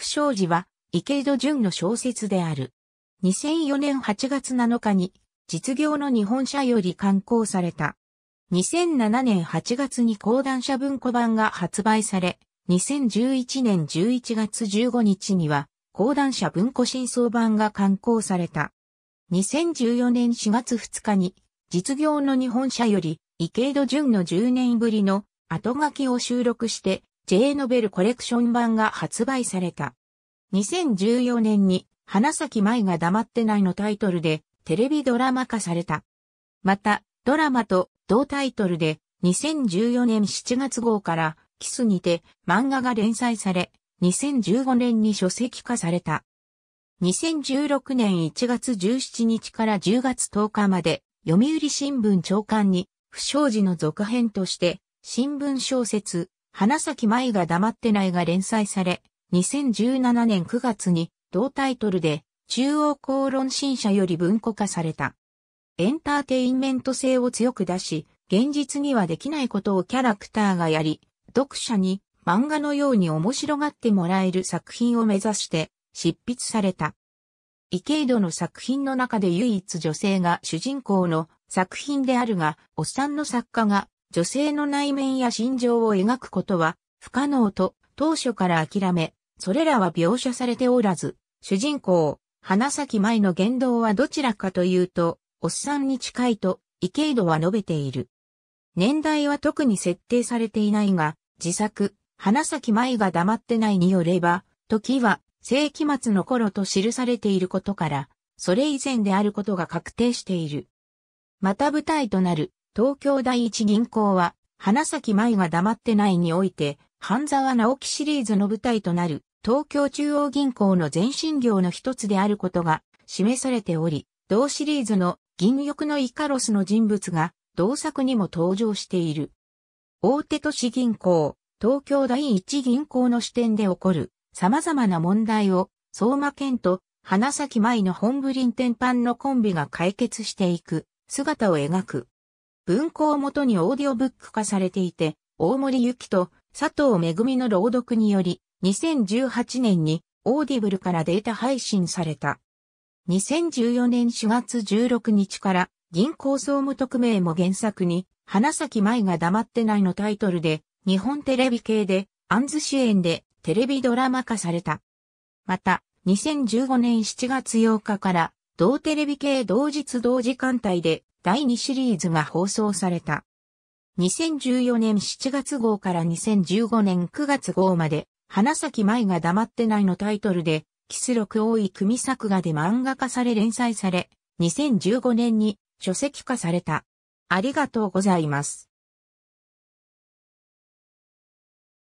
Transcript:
不祥事は池井戸淳の小説である。2004年8月7日に実業の日本社より刊行された。2007年8月に講談社文庫版が発売され、2011年11月15日には講談社文庫新装版が刊行された。2014年4月2日に実業の日本社より池井戸淳の10年ぶりの後書きを収録して J ノベルコレクション版が発売された。2014年に花咲舞が黙ってないのタイトルでテレビドラマ化された。また、ドラマと同タイトルで2014年7月号からキスにて漫画が連載され、2015年に書籍化された。2016年1月17日から10月10日まで読売新聞長官に不祥事の続編として新聞小説花咲舞が黙ってないが連載され、2017年9月に同タイトルで中央公論新社より文庫化された。エンターテインメント性を強く出し、現実にはできないことをキャラクターがやり、読者に漫画のように面白がってもらえる作品を目指して執筆された。池井戸の作品の中で唯一女性が主人公の作品であるが、おっさんの作家が女性の内面や心情を描くことは不可能と当初から諦め、それらは描写されておらず、主人公、花咲舞の言動はどちらかというと、おっさんに近いと、池井戸は述べている。年代は特に設定されていないが、自作、花咲舞が黙ってないによれば、時は世紀末の頃と記されていることから、それ以前であることが確定している。また舞台となる東京第一銀行は、花咲舞が黙ってないにおいて、半沢直樹シリーズの舞台となる、東京中央銀行の前身業の一つであることが示されており、同シリーズの銀翼のイカロスの人物が同作にも登場している。大手都市銀行、東京第一銀行の視点で起こる様々な問題を相馬県と花咲舞の本部輪転ンのコンビが解決していく姿を描く。文庫をもとにオーディオブック化されていて、大森ゆきと佐藤めぐみの朗読により、2018年にオーディブルからデータ配信された。2014年4月16日から銀行総務特命も原作に、花咲舞が黙ってないのタイトルで、日本テレビ系で、アンズ支援でテレビドラマ化された。また、2015年7月8日から、同テレビ系同日同時間帯で第2シリーズが放送された。2014年7月号から2015年9月号まで、花咲舞が黙ってないのタイトルで、キス録多い組作画で漫画化され連載され、2015年に書籍化された。ありがとうございます。